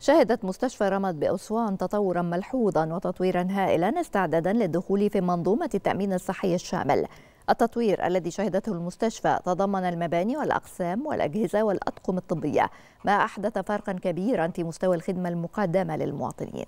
شهدت مستشفى رمض بأسوان تطورا ملحوظا وتطويرا هائلا استعدادا للدخول في منظومة التأمين الصحي الشامل التطوير الذي شهدته المستشفى تضمن المباني والأقسام والأجهزة والأطقم الطبية ما أحدث فرقا كبيرا في مستوى الخدمة المقدمة للمواطنين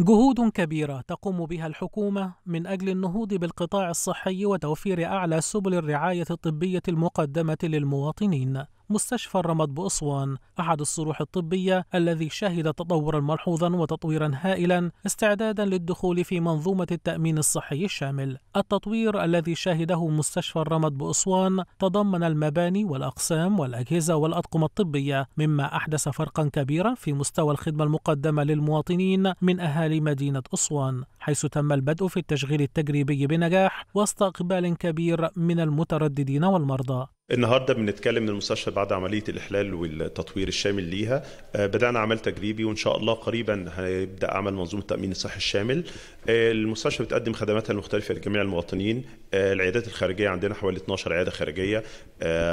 جهود كبيرة تقوم بها الحكومة من أجل النهوض بالقطاع الصحي وتوفير أعلى سبل الرعاية الطبية المقدمة للمواطنين مستشفى الرمض بأسوان أحد الصروح الطبية الذي شهد تطورا ملحوظا وتطويرا هائلا استعدادا للدخول في منظومة التأمين الصحي الشامل التطوير الذي شهده مستشفى الرمض بأسوان تضمن المباني والأقسام والأجهزة والأطقم الطبية مما أحدث فرقا كبيرا في مستوى الخدمة المقدمة للمواطنين من أهالي مدينة أسوان حيث تم البدء في التشغيل التجريبي بنجاح واستقبال كبير من المترددين والمرضى النهارده بنتكلم من المستشفى بعد عمليه الاحلال والتطوير الشامل ليها آه، بدانا عمل تجريبي وان شاء الله قريبا هيبدا عمل منظومه التامين الصحي الشامل آه، المستشفى بتقدم خدماتها المختلفه لجميع المواطنين آه، العيادات الخارجيه عندنا حوالي 12 عياده خارجيه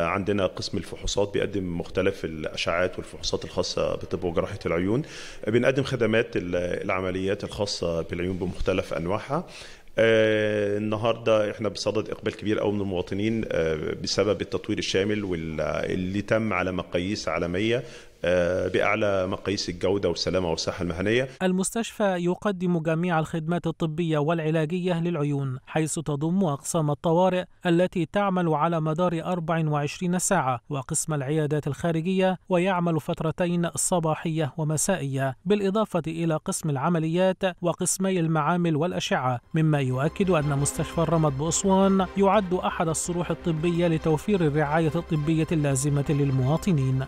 عندنا قسم الفحوصات بيقدم مختلف الاشعاعات والفحوصات الخاصه بطب وجراحه العيون بنقدم خدمات العمليات الخاصه بالعيون بمختلف انواعها آه، النهارده احنا بصدد اقبال كبير قوي من المواطنين آه، بسبب التطوير الشامل واللي تم على مقاييس عالميه آه، باعلى مقاييس الجوده والسلامه والصحه المهنيه. المستشفى يقدم جميع الخدمات الطبيه والعلاجيه للعيون حيث تضم اقسام الطوارئ التي تعمل على مدار 24 ساعه وقسم العيادات الخارجيه ويعمل فترتين صباحيه ومسائيه بالاضافه الى قسم العمليات وقسمي المعامل والاشعه مما يؤكد ان مستشفى الرمد باسوان يعد احد الصروح الطبيه لتوفير الرعايه الطبيه اللازمه للمواطنين.